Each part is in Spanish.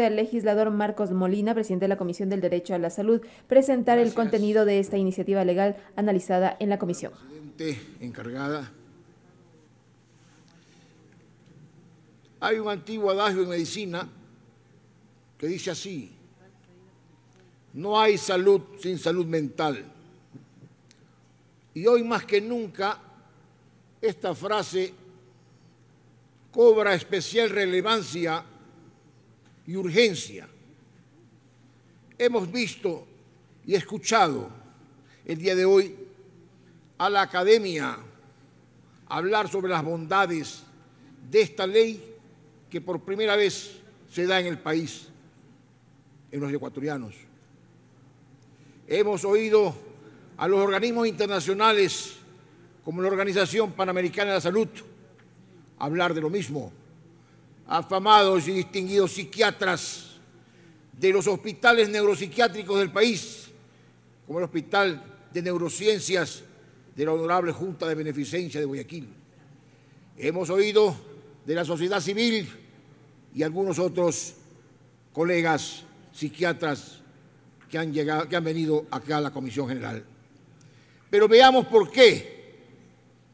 el legislador Marcos Molina, presidente de la Comisión del Derecho a la Salud, presentar el contenido de esta iniciativa legal analizada en la comisión. encargada. Hay un antiguo adagio en medicina que dice así, no hay salud sin salud mental. Y hoy más que nunca esta frase cobra especial relevancia y urgencia. Hemos visto y escuchado el día de hoy a la academia hablar sobre las bondades de esta ley que por primera vez se da en el país, en los ecuatorianos. Hemos oído a los organismos internacionales como la Organización Panamericana de la Salud hablar de lo mismo afamados y distinguidos psiquiatras de los hospitales neuropsiquiátricos del país, como el Hospital de Neurociencias de la Honorable Junta de Beneficencia de Guayaquil. Hemos oído de la sociedad civil y algunos otros colegas psiquiatras que han, llegado, que han venido acá a la Comisión General. Pero veamos por qué,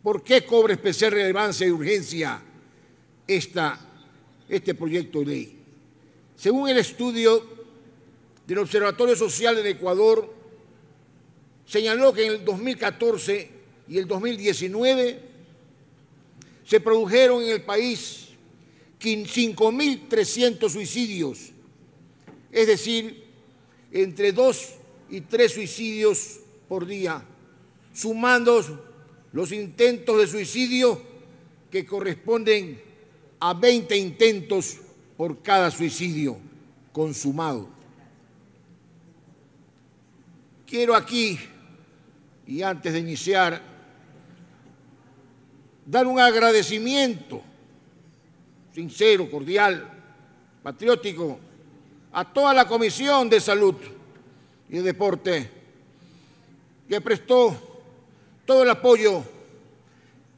por qué cobra especial relevancia y urgencia esta este proyecto de ley. Según el estudio del Observatorio Social del Ecuador, señaló que en el 2014 y el 2019 se produjeron en el país 5.300 suicidios, es decir, entre dos y tres suicidios por día, sumando los intentos de suicidio que corresponden a 20 intentos por cada suicidio consumado. Quiero aquí, y antes de iniciar, dar un agradecimiento sincero, cordial, patriótico, a toda la Comisión de Salud y Deporte que prestó todo el apoyo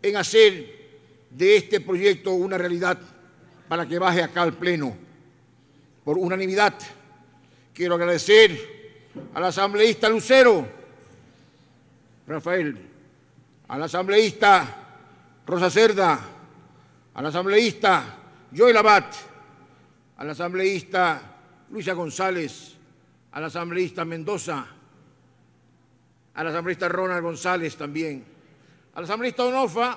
en hacer de este proyecto una realidad para que baje acá al Pleno por unanimidad. Quiero agradecer al asambleísta Lucero, Rafael, al asambleísta Rosa Cerda, al asambleísta Joel Abad, al asambleísta Luisa González, al asambleísta Mendoza, al asambleísta Ronald González también, al asambleísta Onofa,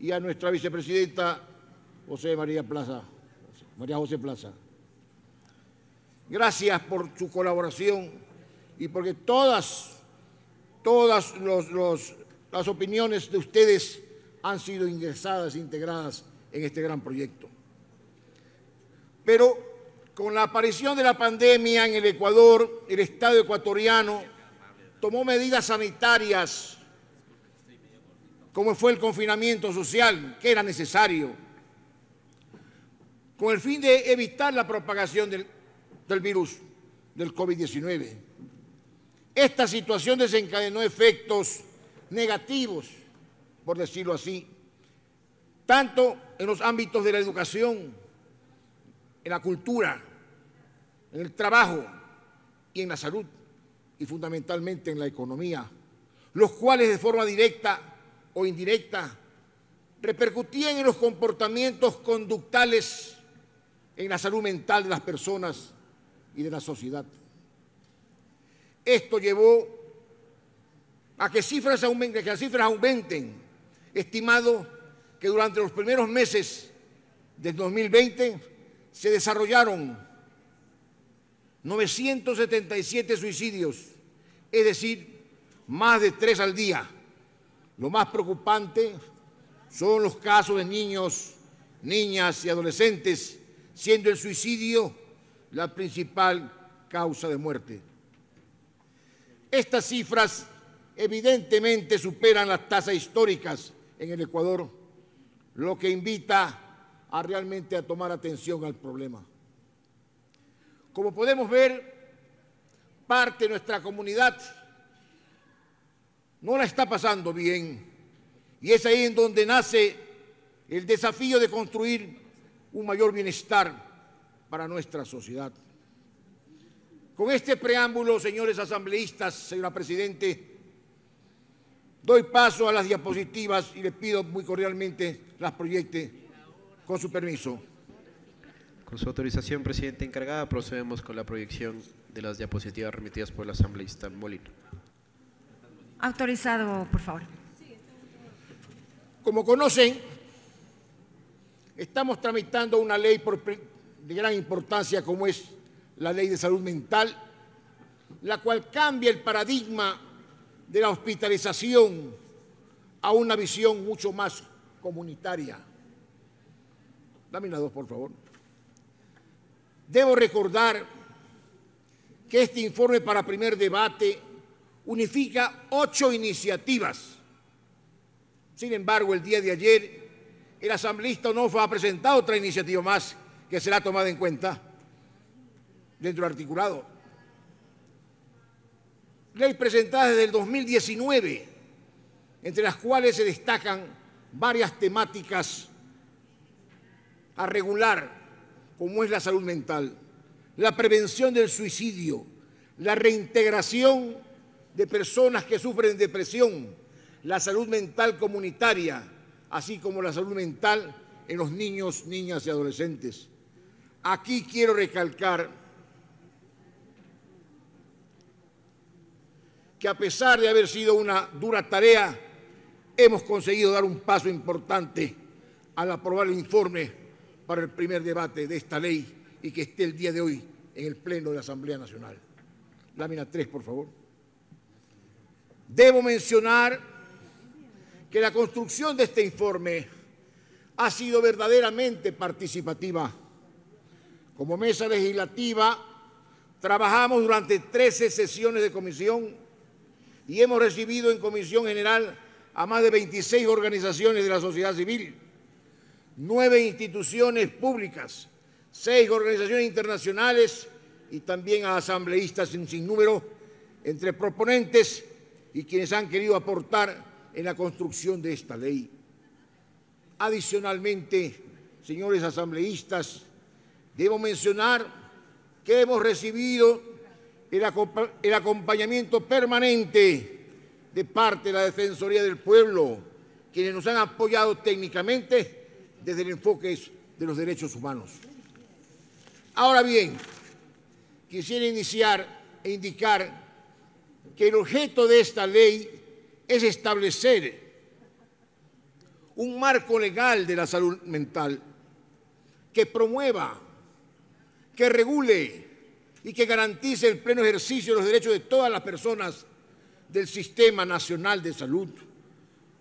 y a nuestra vicepresidenta José María Plaza, María José Plaza. Gracias por su colaboración y porque todas, todas los, las opiniones de ustedes han sido ingresadas, integradas en este gran proyecto. Pero con la aparición de la pandemia en el Ecuador, el Estado ecuatoriano tomó medidas sanitarias como fue el confinamiento social, que era necesario, con el fin de evitar la propagación del, virus, del COVID-19. Esta situación desencadenó efectos negativos, por decirlo así, tanto en los ámbitos de la educación, en la cultura, en el trabajo y en la salud, y fundamentalmente en la economía, los cuales de forma directa o indirecta repercutían en los comportamientos conductales, en la salud mental de las personas y de la sociedad. Esto llevó a que, cifras que las cifras aumenten, estimado que durante los primeros meses del 2020 se desarrollaron 977 suicidios, es decir, más de tres al día lo más preocupante son los casos de niños, niñas y adolescentes, siendo el suicidio la principal causa de muerte. Estas cifras evidentemente superan las tasas históricas en el Ecuador, lo que invita a realmente a tomar atención al problema. Como podemos ver, parte de nuestra comunidad no la está pasando bien. Y es ahí en donde nace el desafío de construir un mayor bienestar para nuestra sociedad. Con este preámbulo, señores asambleístas, señora Presidente, doy paso a las diapositivas y les pido muy cordialmente las proyecte con su permiso. Con su autorización, Presidente encargada, procedemos con la proyección de las diapositivas remitidas por el asambleísta Molino. Autorizado, por favor. Como conocen, estamos tramitando una ley de gran importancia como es la ley de salud mental, la cual cambia el paradigma de la hospitalización a una visión mucho más comunitaria. Dame la dos, por favor. Debo recordar que este informe para primer debate unifica ocho iniciativas. Sin embargo, el día de ayer, el asambleísta Onofa ha presentado otra iniciativa más que será tomada en cuenta dentro del articulado. Ley presentada desde el 2019, entre las cuales se destacan varias temáticas a regular, como es la salud mental, la prevención del suicidio, la reintegración de personas que sufren depresión, la salud mental comunitaria, así como la salud mental en los niños, niñas y adolescentes. Aquí quiero recalcar que a pesar de haber sido una dura tarea, hemos conseguido dar un paso importante al aprobar el informe para el primer debate de esta ley y que esté el día de hoy en el Pleno de la Asamblea Nacional. Lámina 3, por favor. Debo mencionar que la construcción de este informe ha sido verdaderamente participativa. Como mesa legislativa, trabajamos durante 13 sesiones de comisión y hemos recibido en comisión general a más de 26 organizaciones de la sociedad civil, nueve instituciones públicas, seis organizaciones internacionales y también a asambleístas sin número, entre proponentes y quienes han querido aportar en la construcción de esta ley. Adicionalmente, señores asambleístas, debo mencionar que hemos recibido el, acompañamiento permanente de parte de la Defensoría del Pueblo, quienes nos han apoyado técnicamente desde el enfoque de los derechos humanos. Ahora bien, quisiera iniciar e indicar que el objeto de esta ley es establecer un marco legal de la salud mental que promueva, que regule y que garantice el pleno ejercicio de los derechos de todas las personas del Sistema Nacional de Salud,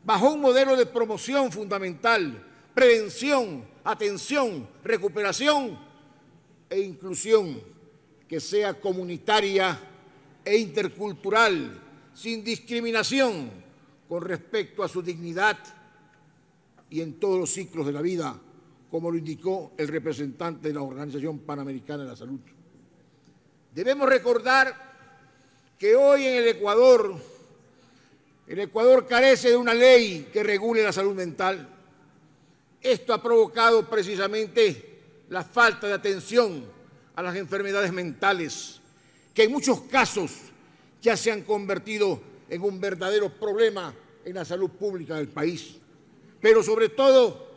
bajo un modelo de promoción fundamental, prevención, atención, recuperación e inclusión que sea comunitaria e intercultural, sin discriminación con respecto a su dignidad y en todos los ciclos de la vida, como lo indicó el representante de la Organización Panamericana de la Salud. Debemos recordar que hoy en el Ecuador, el Ecuador carece de una ley que regule la salud mental. Esto ha provocado precisamente la falta de atención a las enfermedades mentales que en muchos casos ya se han convertido en un verdadero problema en la salud pública del país. Pero sobre todo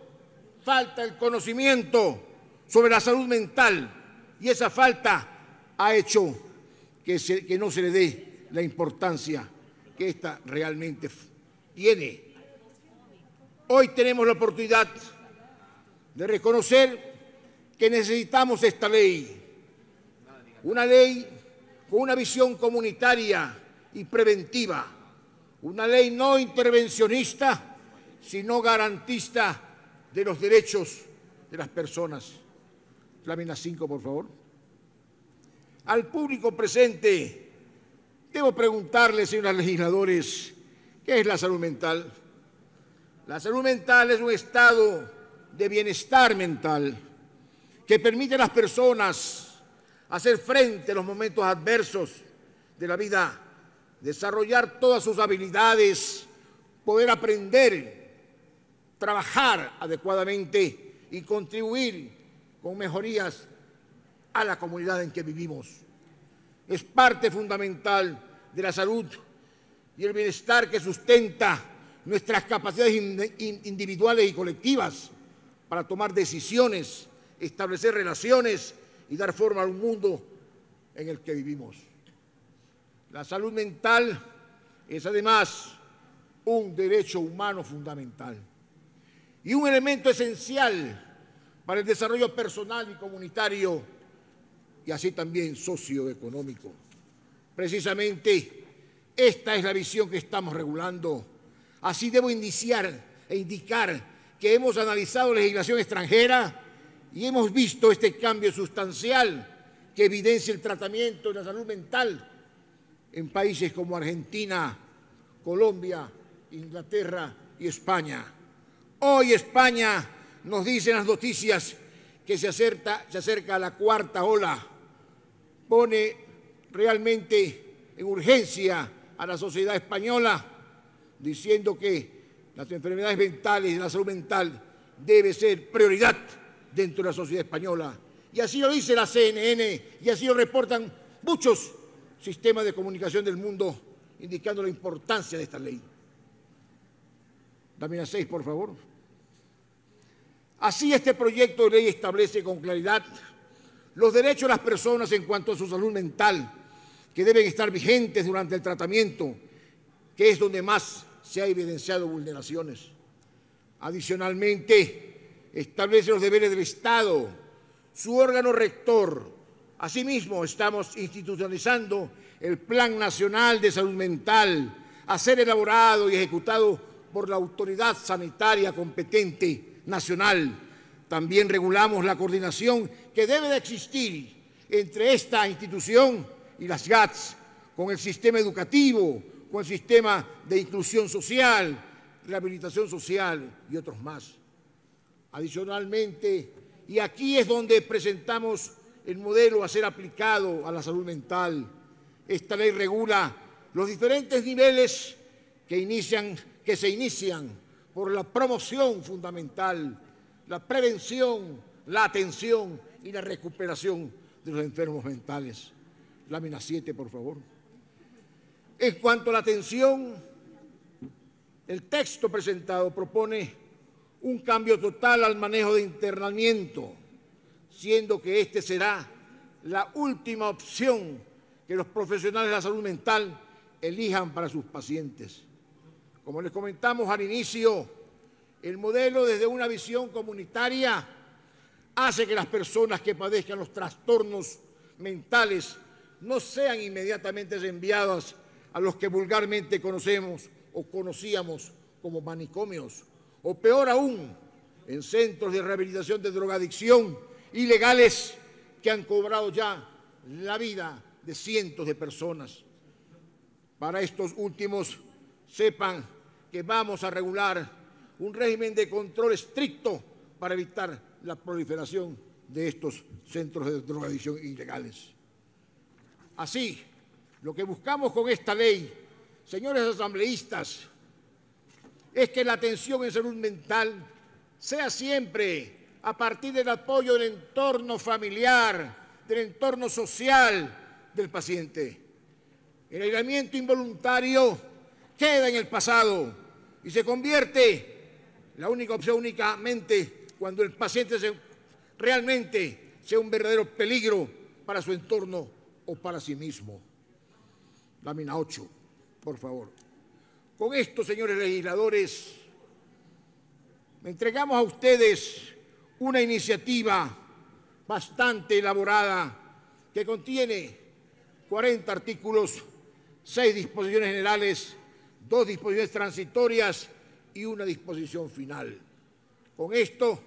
falta el conocimiento sobre la salud mental y esa falta ha hecho que, que no se le dé la importancia que esta realmente tiene. Hoy tenemos la oportunidad de reconocer que necesitamos esta ley, una ley con una visión comunitaria y preventiva. Una ley no intervencionista, sino garantista de los derechos de las personas. Lámina 5, por favor. Al público presente, debo preguntarles, señores legisladores, ¿qué es la salud mental? La salud mental es un estado de bienestar mental que permite a las personas hacer frente a los momentos adversos de la vida, desarrollar todas sus habilidades, poder aprender, trabajar adecuadamente y contribuir con mejorías a la comunidad en que vivimos. Es parte fundamental de la salud y el bienestar que sustenta nuestras capacidades individuales y colectivas para tomar decisiones, establecer relaciones y dar forma a un mundo en el que vivimos. La salud mental es además un derecho humano fundamental y un elemento esencial para el desarrollo personal y comunitario y así también socioeconómico. Precisamente esta es la visión que estamos regulando. Así debo iniciar e indicar que hemos analizado legislación extranjera, y hemos visto este cambio sustancial que evidencia el tratamiento de la salud mental en países como Argentina, Colombia, Inglaterra y España. Hoy España nos en las noticias que se, acerca a la cuarta ola. Pone realmente en urgencia a la sociedad española diciendo que las enfermedades mentales y la salud mental debe ser prioridad dentro de la sociedad española. Y así lo dice la CNN y así lo reportan muchos sistemas de comunicación del mundo, indicando la importancia de esta ley. la 6, por favor. Así este proyecto de ley establece con claridad los derechos de las personas en cuanto a su salud mental, que deben estar vigentes durante el tratamiento, que es donde más se ha evidenciado vulneraciones. Adicionalmente, establece los deberes del Estado, su órgano rector. Asimismo, estamos institucionalizando el Plan Nacional de Salud Mental a ser elaborado y ejecutado por la autoridad sanitaria competente nacional. También regulamos la coordinación que debe de existir entre esta institución y las GATS, con el sistema educativo, con el sistema de inclusión social, rehabilitación social y otros más. Adicionalmente, y aquí es donde presentamos el modelo a ser aplicado a la salud mental, esta ley regula los diferentes niveles que, se inician por la promoción fundamental, la prevención, la atención y la recuperación de los enfermos mentales. Lámina 7, por favor. En cuanto a la atención, el texto presentado propone un cambio total al manejo de internamiento, siendo que este será la última opción que los profesionales de la salud mental elijan para sus pacientes. Como les comentamos al inicio, el modelo desde una visión comunitaria hace que las personas que padezcan los trastornos mentales no sean inmediatamente enviadas a los que vulgarmente conocemos o conocíamos como manicomios o peor aún, en centros de rehabilitación de drogadicción ilegales que han cobrado ya la vida de cientos de personas. Para estos últimos, sepan que vamos a regular un régimen de control estricto para evitar la proliferación de estos centros de drogadicción ilegales. Así, lo que buscamos con esta ley, señores asambleístas, es que la atención en salud mental sea siempre a partir del apoyo del entorno familiar, del entorno social del paciente. El aislamiento involuntario queda en el pasado y se convierte la única opción únicamente cuando el paciente realmente sea un verdadero peligro para su entorno o para sí mismo. Lámina 8, por favor. Con esto, señores legisladores, me entregamos a ustedes una iniciativa bastante elaborada que contiene 40 artículos, 6 disposiciones generales, 2 disposiciones transitorias y una disposición final. Con esto,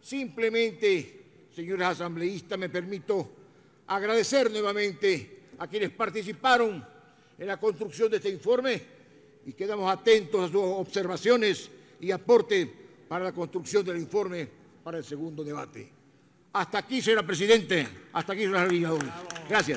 simplemente, señores asambleístas, me permito agradecer nuevamente a quienes participaron en la construcción de este informe y quedamos atentos a sus observaciones y aporte para la construcción del informe para el segundo debate. Hasta aquí, señora Presidente. Hasta aquí, señora Gracias.